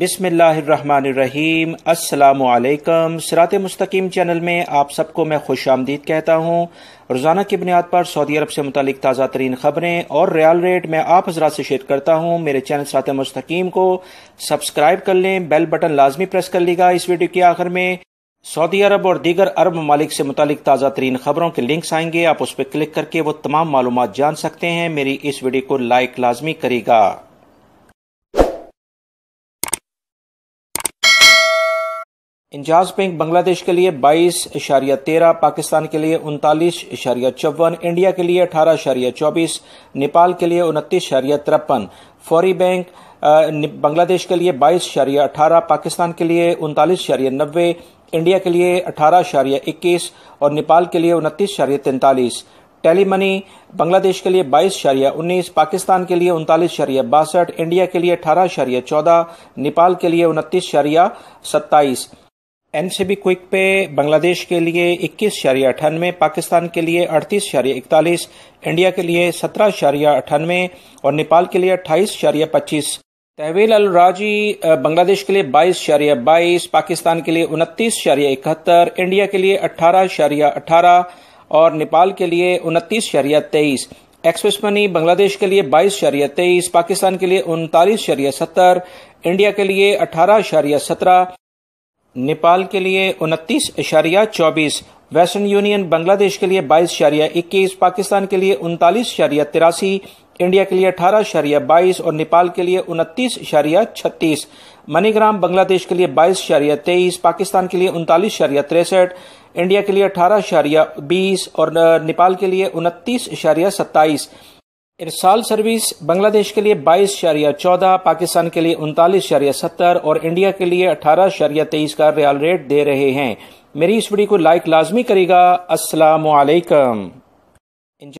بسم اللہ الرحمن الرحیم السلام علیکم سرات مستقیم چینل میں آپ سب کو میں خوش آمدید کہتا ہوں روزانہ کی بنیاد پر سعودی عرب سے متعلق تازہ ترین خبریں اور ریال ریٹ میں آپ حضرات سے شیئر کرتا ہوں میرے چینل سرات مستقیم کو سبسکرائب کر لیں بیل بٹن لازمی پریس کر لیگا گا اس ویڈیو کے آخر میں سعودی عرب اور دیگر عرب ممالک سے متعلق تازہ ترین خبروں کے لنکس آئیں گے آپ اس پہ کلک کر کے وہ تمام معلومات جان سکتے ہیں میری اس ویڈیو کو لائک لازمی کرے گا انجاز بینک بنگلہ دیش کے لیے بائیس اشاریہ تیرہ پاکستان کے لیے انتالیس اشاریہ چون انڈیا کے لیے اٹھارہ اشاریہ چوبیس نیپال کے لیے انتیس اشاریہ ترپن فوری بینک بنگلہ دیش کے لیے بائیس اشاریہ اٹھارہ پاکستان کے لیے انتالیس اشاریہ نوے انڈیا کے لیے اٹھارہ اشاریہ اکیس اور نیپال کے لیے انتیس اشاریہ تینتالیس ٹیلی منی بنگلہ دیش کے لیے بائیس شریعہ انیس پاکستان کے لیے انتالیس شریعہ باسٹھ انڈیا کے لیے اٹھارہ اشاریہ چودہ نیپال کے لیے انتیس شریعہ ستائیس این سی بی کوئک پہ بنگلہ دیش کے لیے اکیس شاریہ اٹھانوے پاکستان کے لیے اڑتیس شاریہ اکتالیس انڈیا کے لیے سترہ شاریہ اٹھانوے اور نیپال کے لیے اٹھائیس شاریہ پچیس تحویل الراجی بنگلہ دیش کے لیے بائیس شاریہ بائیس پاکستان کے لیے انتیس شاریہ اکہتر انڈیا کے لیے اٹھارہ شاریہ اٹھارہ اور نیپال کے لیے انتیس شاریہ تیئیس ایکسپریس منی بنگلہ دیش کے لیے بائیس شاریہ تیئیس پاکستان کے لیے انتالیس شاریہ ستر انڈیا کے لیے اٹھارہ شاریہ سترہ نیپال کے لیے انتیس اشاریہ چوبیس ویسٹرن یونین بنگلہ دیش کے لیے بائیس اشاریہ اکیس پاکستان کے لیے انتالیس اشاریہ تراسی انڈیا کے لیے اٹھارہ اشاریہ بائیس اور نیپال کے لیے انتیس اشاریہ چھتیس منی گرام بنگلہ دیش کے لیے بائیس اشاریہ تیئیس پاکستان کے لیے انتالیس اشاریہ تریسٹھ انڈیا کے لیے اٹھارہ اشاریہ بیس اور نیپال کے لیے انتیس اشاریہ ستائیس ارسال سروس بنگلہ دیش کے لیے بائیس شاریہ چودہ پاکستان کے لیے انتالیس شاریہ ستر اور انڈیا کے لیے اٹھارہ شاریہ تیئیس کا ریال ریٹ دے رہے ہیں میری اس ویڈیو کو لائک لازمی کرے گا السلام علیکم